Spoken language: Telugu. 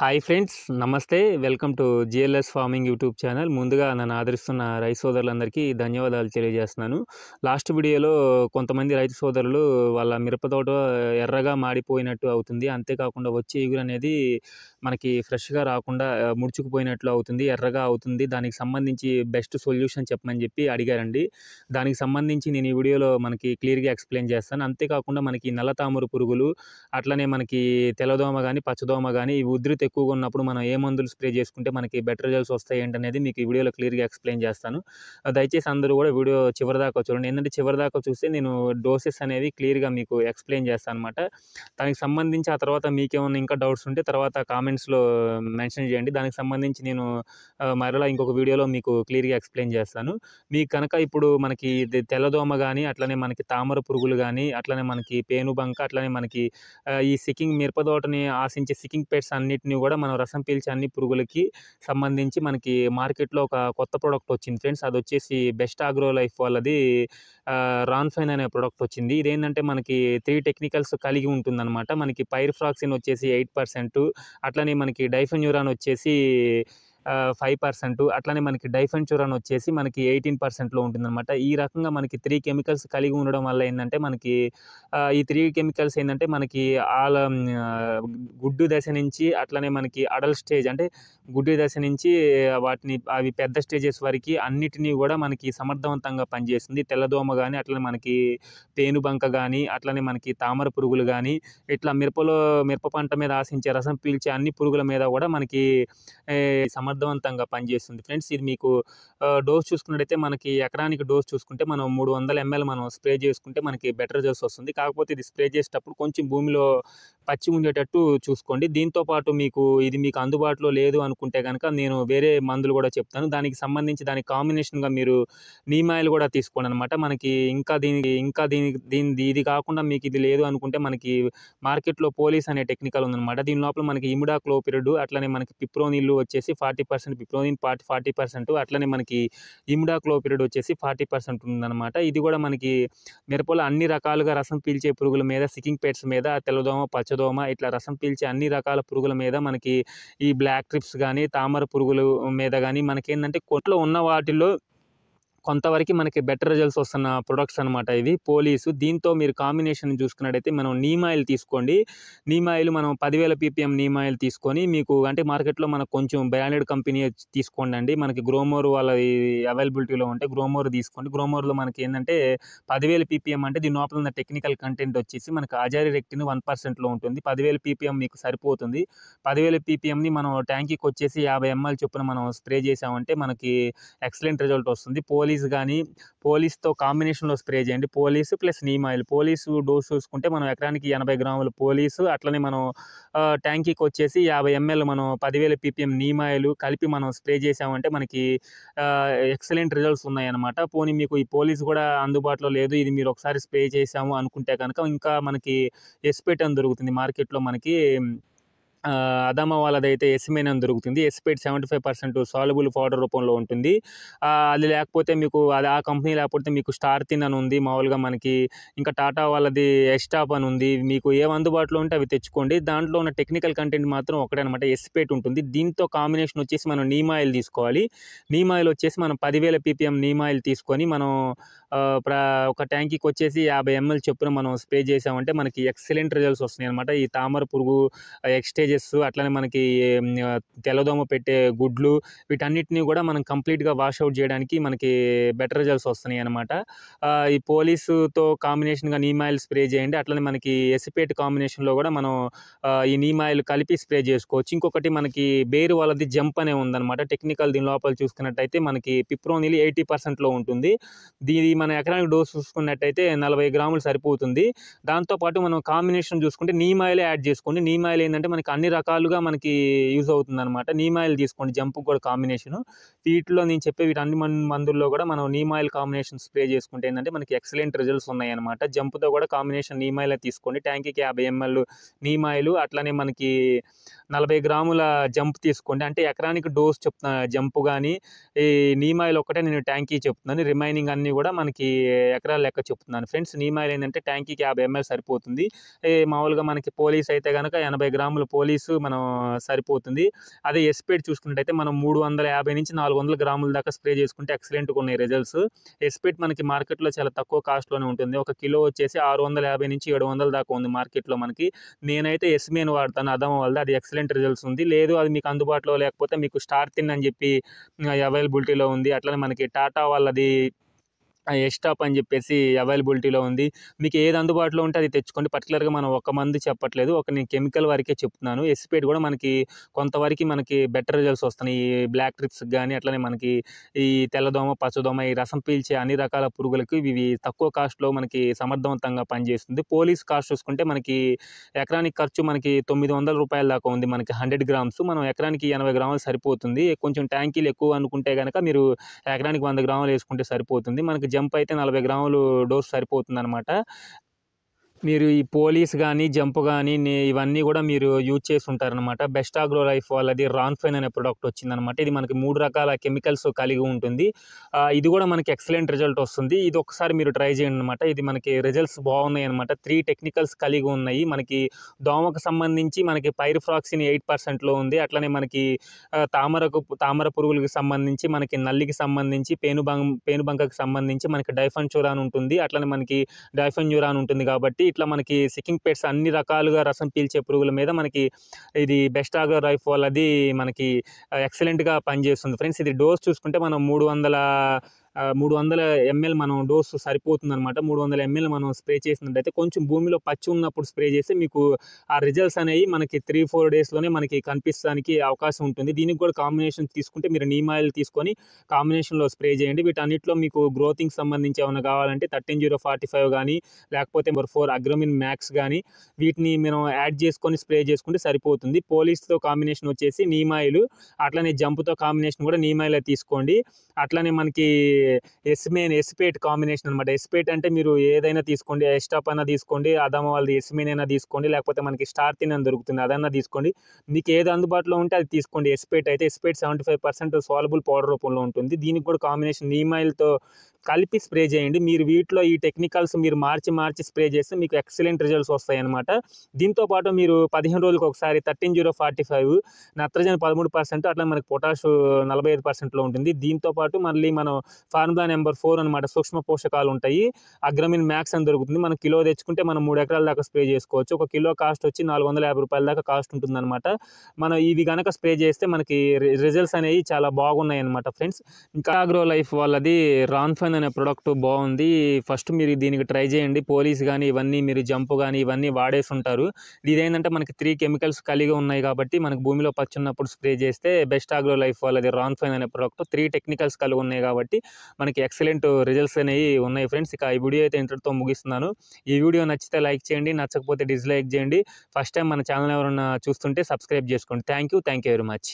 హాయ్ ఫ్రెండ్స్ నమస్తే welcome to GLS farming YouTube channel ముందుగా నన్ను ఆదరిస్తున్న రైతు సోదరులందరికీ ధన్యవాదాలు తెలియజేస్తున్నాను లాస్ట్ వీడియోలో కొంతమంది రైతు సోదరులు వాళ్ళ మిరపతోట ఎర్రగా మాడిపోయినట్టు అవుతుంది అంతేకాకుండా వచ్చే ఇగురు అనేది మనకి ఫ్రెష్గా రాకుండా ముడుచుకుపోయినట్లు అవుతుంది ఎర్రగా అవుతుంది దానికి సంబంధించి బెస్ట్ సొల్యూషన్ చెప్పమని చెప్పి అడిగారండి దానికి సంబంధించి నేను ఈ వీడియోలో మనకి క్లియర్గా ఎక్స్ప్లెయిన్ చేస్తాను అంతేకాకుండా మనకి నల్ల తామర పురుగులు అట్లనే మనకి తెల్లదోమ కానీ పచ్చదోమ కానీ ఈ ఉధృతి ఎక్కువగా ఉన్నప్పుడు మనం ఏ మందులు స్ప్రే చేసుకుంటే మనకి బెటర్ రిజల్ట్స్ వస్తాయి ఏంటనేది మీకు వీడియోలో క్లియర్గా ఎక్స్ప్లెయిన్ చేస్తాను దయచేసి అందరూ కూడా వీడియో చివరిదాకా చూడండి ఏంటంటే చివరిదాకా చూస్తే నేను డోసెస్ అనేవి క్లియర్గా మీకు ఎక్స్ప్లెయిన్ చేస్తాను అనమాట దానికి సంబంధించి ఆ తర్వాత మీకేమైనా ఇంకా డౌట్స్ ఉంటే తర్వాత కామెంట్స్లో మెన్షన్ చేయండి దానికి సంబంధించి నేను మరలా ఇంకొక వీడియోలో మీకు క్లియర్గా ఎక్స్ప్లెయిన్ చేస్తాను మీకు కనుక ఇప్పుడు మనకి తెల్లదోమ కానీ అట్లనే మనకి తామర పురుగులు కానీ అట్లనే మనకి పేనుబంక అట్లనే మనకి ఈ సికింగ్ మిరపదోటని ఆశించే సికింగ్ పెట్స్ అన్నిటిని వీటిని కూడా మనం రసం పీల్చే అన్ని పురుగులకి సంబంధించి మనకి మార్కెట్లో ఒక కొత్త ప్రోడక్ట్ వచ్చింది ఫ్రెండ్స్ అది వచ్చేసి బెస్ట్ ఆగ్రో లైఫ్ వాళ్ళది రాన్ఫైన్ అనే ప్రోడక్ట్ వచ్చింది ఇదేంటంటే మనకి త్రీ టెక్నికల్స్ కలిగి ఉంటుందన్నమాట మనకి పైర్ ఫ్రాక్సిన్ వచ్చేసి ఎయిట్ పర్సెంట్ అట్లనే మనకి డైఫెన్యూరాన్ వచ్చేసి ఫైవ్ పర్సెంట్ అట్లానే మనకి చూరన్ వచ్చేసి మనకి ఎయిటీన్ పర్సెంట్లో ఉంటుందన్నమాట ఈ రకంగా మనకి త్రీ కెమికల్స్ కలిగి ఉండడం వల్ల ఏంటంటే మనకి ఈ త్రీ కెమికల్స్ ఏంటంటే మనకి ఆల గుడ్డు దశ నుంచి అట్లానే మనకి అడల్ట్ స్టేజ్ అంటే గుడ్డు దశ నుంచి వాటిని అవి పెద్ద స్టేజెస్ వరకు అన్నిటినీ కూడా మనకి సమర్థవంతంగా పనిచేస్తుంది తెల్లదోమ కానీ అట్లనే మనకి పేనుబంక కానీ అట్లనే మనకి తామర పురుగులు కానీ ఇట్లా మిరపలో మిరప పంట మీద ఆశించే రసం పీల్చే అన్ని పురుగుల మీద కూడా మనకి సమర్థ సమర్థవంతంగా పనిచేస్తుంది ఫ్రెండ్స్ ఇది మీకు డోస్ చూసుకున్నట్టయితే మనకి ఎకరానికి డోస్ చూసుకుంటే మనం మూడు వందల మనం స్ప్రే చేసుకుంటే మనకి బెటర్ రిజల్ట్స్ వస్తుంది కాకపోతే ఇది స్ప్రే చేసేటప్పుడు కొంచెం భూమిలో పచ్చి ఉండేటట్టు చూసుకోండి దీంతోపాటు మీకు ఇది మీకు అందుబాటులో లేదు అనుకుంటే కనుక నేను వేరే మందులు కూడా చెప్తాను దానికి సంబంధించి దానికి కాంబినేషన్గా మీరు నీమాయిల్ కూడా తీసుకోండి అనమాట మనకి ఇంకా దీనికి ఇంకా దీని దీని ఇది కాకుండా మీకు ఇది లేదు అనుకుంటే మనకి మార్కెట్లో పోలీస్ అనే టెక్నికల్ ఉందన్నమాట దీని లోపల మనకి ఇమిడాక్లోపిరిడ్ అట్లనే మనకి పిప్రోనీళ్ళు వచ్చేసి ఫార్టీ పర్సెంట్ బిప్లోనిన్ పార్టీ ఫార్టీ పర్సెంట్ అట్లనే మనకి పీరియడ్ వచ్చేసి ఫార్టీ పర్సెంట్ ఉందన్నమాట ఇది కూడా మనకి మిరపలో అన్ని రకాలుగా రసం పీల్చే పురుగుల మీద సికింగ్ పెట్స్ మీద తెల్లదోమ పచ్చదోమ ఇట్లా రసం పీల్చే అన్ని రకాల పురుగుల మీద మనకి ఈ బ్లాక్ ట్రిప్స్ కానీ తామర పురుగుల మీద కానీ మనకేంటంటే కొట్లో ఉన్న వాటిల్లో కొంతవరకు మనకి బెటర్ రిజల్ట్స్ వస్తున్న ప్రొడక్ట్స్ అనమాట ఇది పోలీసు దీంతో మీరు కాంబినేషన్ చూసుకున్నట్టయితే మనం నీమ్ ఆయిల్ తీసుకోండి నీమ్ ఆయిల్ మనం పదివేల పీపీఎం నీమాయిల్ ఆయిల్ తీసుకొని మీకు అంటే మార్కెట్లో మనకు కొంచెం బ్రాండెడ్ కంపెనీ తీసుకోండి అండి మనకి గ్రోమోర్ వాళ్ళ అవైలబిలిటీలో ఉంటే గ్రోమోర్ తీసుకోండి గ్రోమోర్లో మనకి ఏంటంటే పదివేల పీపీఎం అంటే దీని లోపల ఉన్న టెక్నికల్ కంటెంట్ వచ్చేసి మనకి అజారి రెక్టిని వన్ పర్సెంట్లో ఉంటుంది పదివేల పీపీఎం మీకు సరిపోతుంది పదివేల పీపీఎంని మనం ట్యాంకీకి వచ్చేసి యాభై ఎంఎల్ చొప్పున మనం స్ప్రే చేసామంటే మనకి ఎక్సలెంట్ రిజల్ట్ వస్తుంది పోలీస్ పోలీస్ కానీ పోలీస్తో కాంబినేషన్లో స్ప్రే చేయండి police plus neem oil police dose చూసుకుంటే మనం ఎకరానికి ఎనభై గ్రాములు పోలీసు అట్లనే మనం ట్యాంకీకి వచ్చేసి యాభై ఎంఎల్ మనం పదివేల పీపీఎం నీమ్ ఆయిల్ కలిపి మనం స్ప్రే చేసామంటే మనకి ఎక్సలెంట్ రిజల్ట్స్ ఉన్నాయన్నమాట పోనీ మీకు ఈ పోలీస్ కూడా అందుబాటులో లేదు ఇది మీరు ఒకసారి స్ప్రే చేసాము అనుకుంటే కనుక ఇంకా మనకి ఎస్పేటన్ దొరుకుతుంది మార్కెట్లో మనకి అదామ వాళ్ళదైతే ఎస్మేనం దొరుకుతుంది acephate seventy five percent soluble powder రూపంలో ఉంటుంది అది లేకపోతే మీకు అది ఆ కంపెనీ లేకపోతే మీకు స్టార్ తిన్ అని ఉంది మామూలుగా మనకి ఇంకా టాటా వాళ్ళది ఎస్టాప్ అని ఉంది మీకు ఏం అందుబాటులో ఉంటే అవి తెచ్చుకోండి దాంట్లో ఉన్న టెక్నికల్ కంటెంట్ మాత్రం ఒకటే అనమాట ఎస్పేట్ ఉంటుంది దీంతో కాంబినేషన్ వచ్చేసి మనం నీమాయిల్ తీసుకోవాలి నీమాయిల్ వచ్చేసి మనం పదివేల పీపీఎం నీమాయిల్ తీసుకొని మనం ఒక ట్యాంకీకి వచ్చేసి యాభై ఎంఎల్ చొప్పున మనం స్ప్రే చేసామంటే మనకి ఎక్సలెంట్ రిజల్ట్స్ వస్తున్నాయి అనమాట ఈ తామర పురుగు ఎక్స్టేజెస్ అట్లనే మనకి తెల్లదోమ పెట్టే గుడ్లు వీటన్నిటిని కూడా మనం కంప్లీట్గా వాష్ అవుట్ చేయడానికి మనకి బెటర్ రిజల్ట్స్ వస్తున్నాయి అనమాట ఈ పోలీసుతో కాంబినేషన్గా నీమ్ ఆయిల్ స్ప్రే చేయండి అట్లనే మనకి ఎసిపేట్ కాంబినేషన్లో కూడా మనం ఈ నీమ్ ఆయిల్ కలిపి స్ప్రే చేసుకోవచ్చు ఇంకొకటి మనకి బేరు వాళ్ళది జంప్ అనే ఉందన్నమాట టెక్నికల్ దీని లోపల చూసుకున్నట్టయితే మనకి పిప్రోనిలి ఎయిటీ పర్సెంట్లో ఉంటుంది దీని మన ఎకరానికి డోస్ చూసుకున్నట్టయితే నలభై గ్రాములు సరిపోతుంది దాంతోపాటు మనం కాంబినేషన్ చూసుకుంటే నీమ్ ఆయిల్ యాడ్ చేసుకోండి నీమ్ ఆయిల్ ఏంటంటే మనకి అన్ని రకాలుగా మనకి యూజ్ అవుతుంది అనమాట నీమ్ ఆయిల్ తీసుకోండి జంపు కూడా కాంబినేషన్ వీటిలో నేను చెప్పే వీటి అన్ని మందుల్లో కూడా మనం నీమ్ ఆయిల్ కాంబినేషన్ స్ప్రే చేసుకుంటే ఏంటంటే మనకి ఎక్సలెంట్ రిజల్ట్స్ ఉన్నాయన్నమాట జంపుతో కూడా కాంబినేషన్ నీమ్ ఆయిల్ తీసుకోండి ట్యాంకీకి యాభై ఎంఎల్ నీమ్ ఆయిల్ అట్లానే మనకి నలభై గ్రాముల జంప్ తీసుకోండి అంటే ఎకరానికి డోస్ చెప్తున్నా జంప్ కానీ ఈ నీమాయిల్ ఒకటే నేను ట్యాంకీ చెప్తున్నాను రిమైనింగ్ అన్నీ కూడా మనకి ఎకరాల లెక్క చెప్తున్నాను ఫ్రెండ్స్ నీమాయిల్ ఏంటంటే ట్యాంకీకి యాభై ఎంఎల్ సరిపోతుంది మామూలుగా మనకి పోలీస్ అయితే కనుక ఎనభై గ్రాముల పోలీసు మనం సరిపోతుంది అదే ఎస్పేడ్ చూసుకున్నట్టయితే మనం మూడు వందల యాభై నుంచి నాలుగు వందల గ్రాముల దాకా స్ప్రే చేసుకుంటే ఎక్సలెంట్గా ఉన్నాయి రిజల్ట్స్ ఎస్పేట్ మనకి మార్కెట్లో చాలా తక్కువ కాస్ట్లోనే ఉంటుంది ఒక కిలో వచ్చేసి ఆరు వందల యాభై నుంచి ఏడు వందల దాకా ఉంది మార్కెట్లో మనకి నేనైతే ఎస్మేన్ వాడతాను అదమ వల్ల అది ఎక్సలెంట్ ఎక్సలెంట్ రిజల్ట్స్ ఉంది లేదు అది మీకు అందుబాటులో లేకపోతే మీకు స్టార్ తిన్ అని చెప్పి అవైలబిలిటీలో ఉంది అట్లనే మనకి టాటా వాళ్ళది స్టాప్ అని చెప్పేసి అవైలబిలిటీలో ఉంది మీకు ఏది అందుబాటులో ఉంటే అది తెచ్చుకోండి పర్టికులర్గా మనం ఒక మంది చెప్పట్లేదు ఒక నేను కెమికల్ వరకే చెప్తున్నాను ఎస్పేట్ కూడా మనకి కొంతవరకు మనకి బెటర్ రిజల్ట్స్ వస్తున్నాయి ఈ బ్లాక్ ట్రిప్స్ కానీ అట్లనే మనకి ఈ తెల్లదోమ పచ్చదోమ ఈ రసం పీల్చే అన్ని రకాల పురుగులకు ఇవి తక్కువ కాస్ట్లో మనకి సమర్థవంతంగా పనిచేస్తుంది పోలీస్ కాస్ట్ చూసుకుంటే మనకి ఎకరానికి ఖర్చు మనకి తొమ్మిది వందల రూపాయల దాకా ఉంది మనకి హండ్రెడ్ గ్రామ్స్ మనం ఎకరానికి ఎనభై గ్రాములు సరిపోతుంది కొంచెం ట్యాంకీలు ఎక్కువ అనుకుంటే కనుక మీరు ఎకరానికి వంద గ్రాములు వేసుకుంటే సరిపోతుంది మనకి జంప్ అయితే నలభై గ్రాములు డోస్ సరిపోతుంది అనమాట మీరు ఈ పోలీస్ కానీ జంప్ కానీ ఇవన్నీ కూడా మీరు యూజ్ చేసి ఉంటారనమాట బెస్ట్ ఆగ్రో లైఫ్ వాళ్ళది రాన్ఫైన్ అనే ప్రోడక్ట్ వచ్చిందనమాట ఇది మనకి మూడు రకాల కెమికల్స్ కలిగి ఉంటుంది ఇది కూడా మనకి ఎక్సలెంట్ రిజల్ట్ వస్తుంది ఇది ఒకసారి మీరు ట్రై చేయండి అనమాట ఇది మనకి రిజల్ట్స్ బాగున్నాయి అనమాట త్రీ టెక్నికల్స్ కలిగి ఉన్నాయి మనకి దోమకు సంబంధించి మనకి పైర్ ఫ్రాక్సిన్ ఎయిట్ పర్సెంట్లో ఉంది అట్లనే మనకి తామరకు తామర పురుగులకు సంబంధించి మనకి నల్లికి సంబంధించి పేను బంకకు సంబంధించి మనకి చూరాన్ ఉంటుంది అట్లనే మనకి డైఫన్యూరాన్ ఉంటుంది కాబట్టి ఇట్లా మనకి సికింగ్ పెట్స్ అన్ని రకాలుగా రసం పీల్చే పురుగుల మీద మనకి ఇది బెస్ట్ ఆగర్ రైఫాల్ అది మనకి ఎక్సలెంట్గా పనిచేస్తుంది ఫ్రెండ్స్ ఇది డోస్ చూసుకుంటే మనం మూడు వందల మూడు వందల ఎంఎల్ మనం డోస్ సరిపోతుందనమాట మూడు వందల ఎంఎల్ మనం స్ప్రే చేసినట్టయితే కొంచెం భూమిలో పచ్చి ఉన్నప్పుడు స్ప్రే చేస్తే మీకు ఆ రిజల్ట్స్ అనేవి మనకి త్రీ ఫోర్ డేస్లోనే మనకి కనిపించడానికి అవకాశం ఉంటుంది దీనికి కూడా కాంబినేషన్ తీసుకుంటే మీరు నీమ్ ఆయిల్ తీసుకొని కాంబినేషన్లో స్ప్రే చేయండి వీటన్నిటిలో మీకు గ్రోతింగ్ సంబంధించి ఏమైనా కావాలంటే థర్టీన్ జీరో ఫార్టీ ఫైవ్ కానీ లేకపోతే నెంబర్ ఫోర్ అగ్రోమిన్ మ్యాక్స్ కానీ వీటిని మనం యాడ్ చేసుకొని స్ప్రే చేసుకుంటే సరిపోతుంది పోలీస్తో కాంబినేషన్ వచ్చేసి నీమాయిలు అట్లనే జంప్తో కాంబినేషన్ కూడా నీమాయిల్ తీసుకోండి అట్లనే మనకి ఎస్మేన్ ఎస్పేట్ కాంబినేషన్ అనమాట ఎస్పేట్ అంటే మీరు ఏదైనా తీసుకోండి ఎస్టాప్ అయినా తీసుకోండి అదమ్మ వాళ్ళది ఎస్మేన్ అయినా తీసుకోండి లేకపోతే మనకి స్టార్ తిన దొరుకుతుంది అదన్నా తీసుకోండి మీకు ఏది అందుబాటులో ఉంటే అది తీసుకోండి ఎస్పేట్ అయితే acephate seventy five percent soluble powder రూపంలో ఉంటుంది దీనికి కూడా కాంబినేషన్ నీమాయిల్తో కలిపి స్ప్రే చేయండి మీరు వీటిలో ఈ టెక్నికల్స్ మీరు మార్చి మార్చి స్ప్రే చేస్తే మీకు ఎక్సలెంట్ రిజల్ట్స్ వస్తాయి అనమాట దీంతోపాటు మీరు పదిహేను రోజులకు ఒకసారి థర్టీన్ జీరో ఫార్టీ ఫైవ్ నత్రజని పదమూడు పర్సెంట్ అట్లా మనకి పొటాష్ నలభై ఐదు పర్సెంట్లో ఉంటుంది దీంతోపాటు మళ్ళీ మనం ఫార్ములా నెంబర్ ఫోర్ అనమాట సూక్ష్మ పోషకాలు ఉంటాయి అగ్రమిన్ మ్యాక్స్ అని దొరుకుతుంది మనం కిలో తెచ్చుకుంటే మనం మూడు ఎకరాల దాకా స్ప్రే చేసుకోవచ్చు ఒక కిలో కాస్ట్ వచ్చి నాలుగు వందల యాభై రూపాయల దాకా కాస్ట్ అనమాట మనం ఇది కనుక స్ప్రే చేస్తే మనకి రిజల్ట్స్ అనేవి చాలా బాగున్నాయి అనమాట ఫ్రెండ్స్ ఇంకా అగ్రో లైఫ్ వాళ్ళది రాన్ఫైన్ అనే ప్రోడక్ట్ బాగుంది ఫస్ట్ మీరు దీనికి ట్రై చేయండి పోలీస్ కానీ ఇవన్నీ మీరు జంప్ కానీ ఇవన్నీ వాడేసి ఉంటారు ఇదేంటంటే మనకి త్రీ కెమికల్స్ కలిగి ఉన్నాయి కాబట్టి మనకు భూమిలో పచ్చున్నప్పుడు స్ప్రే చేస్తే బెస్ట్ ఆగ్రో లైఫ్ వాళ్ళది రాన్ఫైన్ అనే ప్రోడక్ట్ త్రీ టెక్నికల్స్ కలిగి ఉన్నాయి కాబట్టి మనకి ఎక్సలెంట్ రిజల్ట్స్ అనేవి ఉన్నాయి ఫ్రెండ్స్ ఇక ఈ వీడియో అయితే ఇంతటితో ముగిస్తున్నాను ఈ వీడియో నచ్చితే లైక్ చేయండి నచ్చకపోతే డిస్లైక్ చేయండి ఫస్ట్ టైం మన ఛానల్ ఎవరైనా చూస్తుంటే సబ్స్క్రైబ్ చేసుకోండి thank you thank you very much